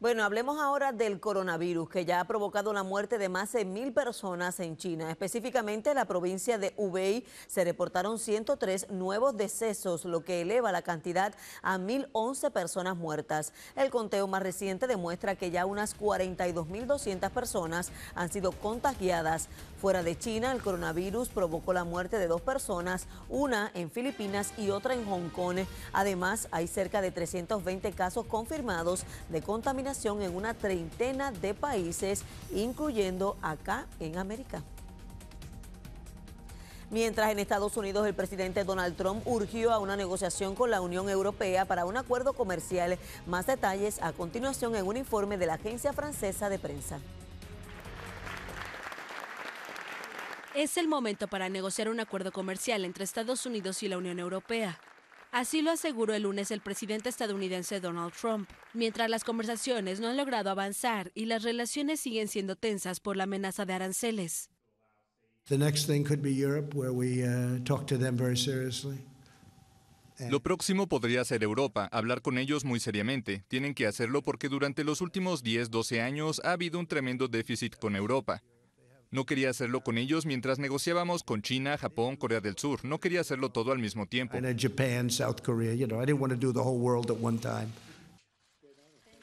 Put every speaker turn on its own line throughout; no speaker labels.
Bueno, hablemos ahora del coronavirus que ya ha provocado la muerte de más de mil personas en China. Específicamente en la provincia de Hubei se reportaron 103 nuevos decesos, lo que eleva la cantidad a 1.011 personas muertas. El conteo más reciente demuestra que ya unas 42.200 personas han sido contagiadas. Fuera de China, el coronavirus provocó la muerte de dos personas, una en Filipinas y otra en Hong Kong. Además, hay cerca de 320 casos confirmados de contaminación en una treintena de países, incluyendo acá en América. Mientras en Estados Unidos el presidente Donald Trump urgió a una negociación con la Unión Europea para un acuerdo comercial. Más detalles a continuación en un informe de la agencia francesa de prensa. Es
el momento para negociar un acuerdo comercial entre Estados Unidos y la Unión Europea. Así lo aseguró el lunes el presidente estadounidense Donald Trump. Mientras las conversaciones no han logrado avanzar y las relaciones siguen siendo tensas por la amenaza de aranceles.
Lo próximo podría ser Europa, hablar con ellos muy seriamente. Tienen que hacerlo porque durante los últimos 10, 12 años ha habido un tremendo déficit con Europa. No quería hacerlo con ellos mientras negociábamos con China, Japón, Corea del Sur. No quería hacerlo todo al mismo tiempo.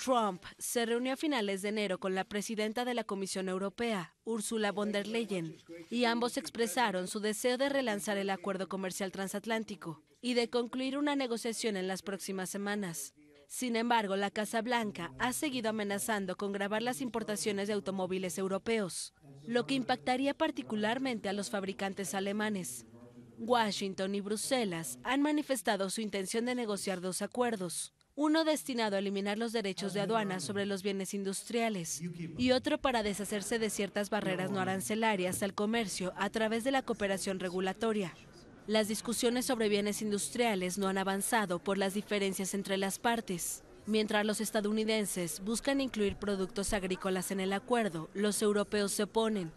Trump se reunió a finales de enero con la presidenta de la Comisión Europea, Ursula von der Leyen, y ambos expresaron su deseo de relanzar el acuerdo comercial transatlántico y de concluir una negociación en las próximas semanas. Sin embargo, la Casa Blanca ha seguido amenazando con grabar las importaciones de automóviles europeos, lo que impactaría particularmente a los fabricantes alemanes. Washington y Bruselas han manifestado su intención de negociar dos acuerdos, uno destinado a eliminar los derechos de aduana sobre los bienes industriales y otro para deshacerse de ciertas barreras no arancelarias al comercio a través de la cooperación regulatoria. Las discusiones sobre bienes industriales no han avanzado por las diferencias entre las partes. Mientras los estadounidenses buscan incluir productos agrícolas en el acuerdo, los europeos se oponen.